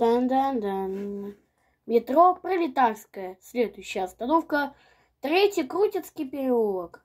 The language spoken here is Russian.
Дан-дан-дан. Метро Пролетарская. Следующая остановка. Третий Крутицкий переулок.